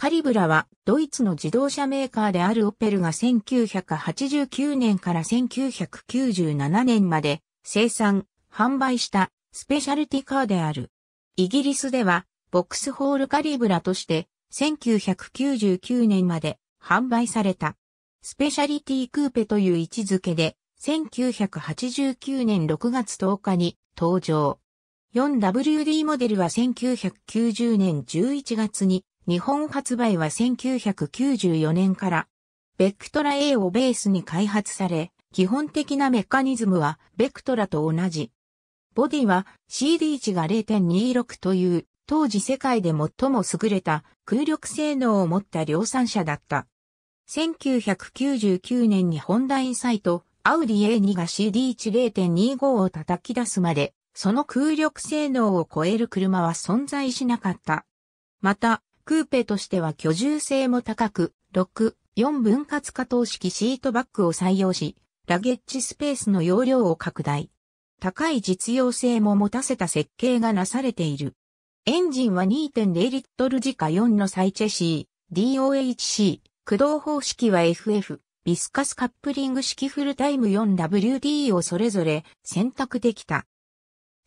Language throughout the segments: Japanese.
カリブラはドイツの自動車メーカーであるオペルが1989年から1997年まで生産、販売したスペシャルティカーである。イギリスではボックスホールカリブラとして1999年まで販売された。スペシャリティクーペという位置づけで1989年6月10日に登場。4WD モデルは1990年11月に日本発売は1994年から、ベクトラ A をベースに開発され、基本的なメカニズムはベクトラと同じ。ボディは CD 値が0.26という当時世界で最も優れた空力性能を持った量産車だった。1999年にホンダインサイト、アウディ A2 が CD 値0.25を叩き出すまで、その空力性能を超える車は存在しなかった。また、クーペとしては居住性も高く、6、4分割可動式シートバッグを採用し、ラゲッジスペースの容量を拡大。高い実用性も持たせた設計がなされている。エンジンは2.0リットル時価4のサイチェシー、DOHC、駆動方式は FF、ビスカスカップリング式フルタイム 4WD をそれぞれ選択できた。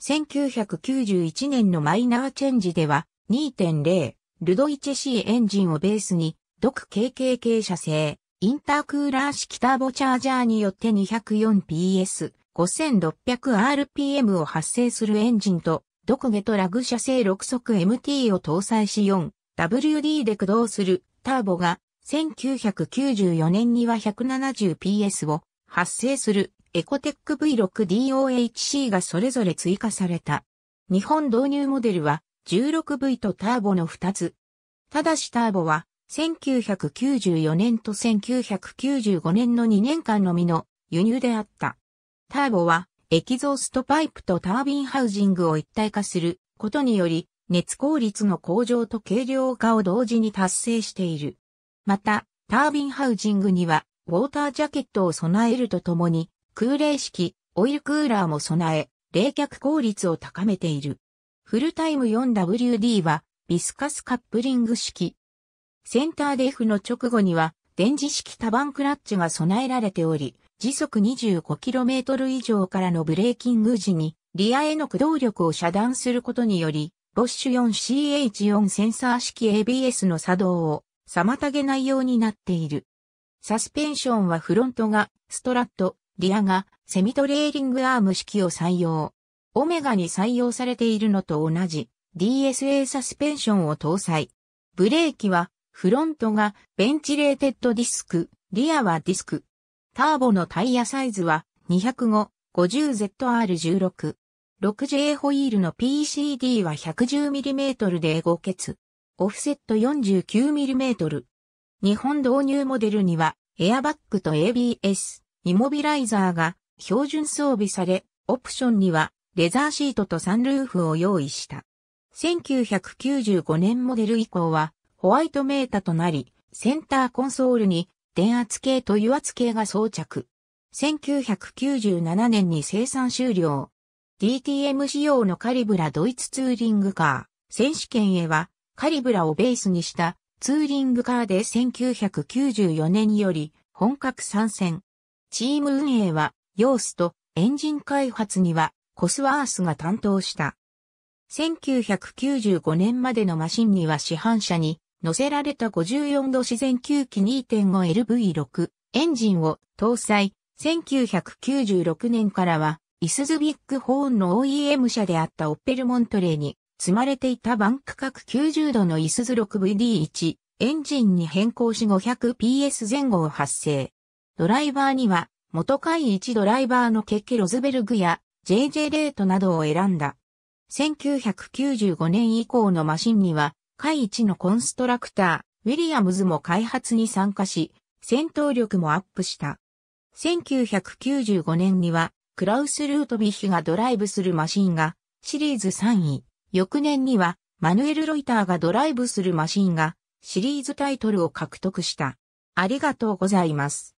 1991年のマイナーチェンジでは2.0ルドイチェ C エンジンをベースに、独 KKK 社製、インタークーラー式ターボチャージャーによって 204PS、5600rpm を発生するエンジンと、独ゲトラグ社製6速 MT を搭載し 4WD で駆動するターボが、1994年には 170PS を発生するエコテック V6DOHC がそれぞれ追加された。日本導入モデルは 16V とターボの2つ。ただしターボは、1994年と1995年の2年間のみの輸入であった。ターボは、エキゾーストパイプとタービンハウジングを一体化することにより、熱効率の向上と軽量化を同時に達成している。また、タービンハウジングには、ウォータージャケットを備えるとともに、空冷式、オイルクーラーも備え、冷却効率を高めている。フルタイム 4WD はビスカスカップリング式。センターデフの直後には電磁式多番クラッチが備えられており、時速 25km 以上からのブレーキング時にリアへの駆動力を遮断することにより、ボッシュ 4CH4 センサー式 ABS の作動を妨げないようになっている。サスペンションはフロントがストラット、リアがセミトレーリングアーム式を採用。オメガに採用されているのと同じ DSA サスペンションを搭載。ブレーキはフロントがベンチレーテッドディスク、リアはディスク。ターボのタイヤサイズは 205-50ZR16。6J ホイールの PCD は 110mm で合ケオフセット 49mm。日本導入モデルにはエアバッグと ABS、イモビライザーが標準装備され、オプションにはレザーシートとサンルーフを用意した。1995年モデル以降は、ホワイトメータとなり、センターコンソールに電圧計と油圧計が装着。1997年に生産終了。DTM 仕様のカリブラドイツツーリングカー。選手権へはカリブラをベースにしたツーリングカーで1994年より本格参戦。チーム運営は、ヨースとエンジン開発にはコスワースが担当した。1995年までのマシンには市販車に乗せられた54度自然吸気 2.5LV6 エンジンを搭載。1996年からはイスズビッグホーンの OEM 車であったオッペルモントレーに積まれていたバンク角90度のイスズ 6VD1 エンジンに変更し 500PS 前後を発生。ドライバーには元会1ドライバーのケケロズベルグや JJ レートなどを選んだ。1995年以降のマシンには、海一のコンストラクター、ウィリアムズも開発に参加し、戦闘力もアップした。1995年には、クラウス・ルートビヒがドライブするマシンが、シリーズ3位。翌年には、マヌエル・ロイターがドライブするマシンが、シリーズタイトルを獲得した。ありがとうございます。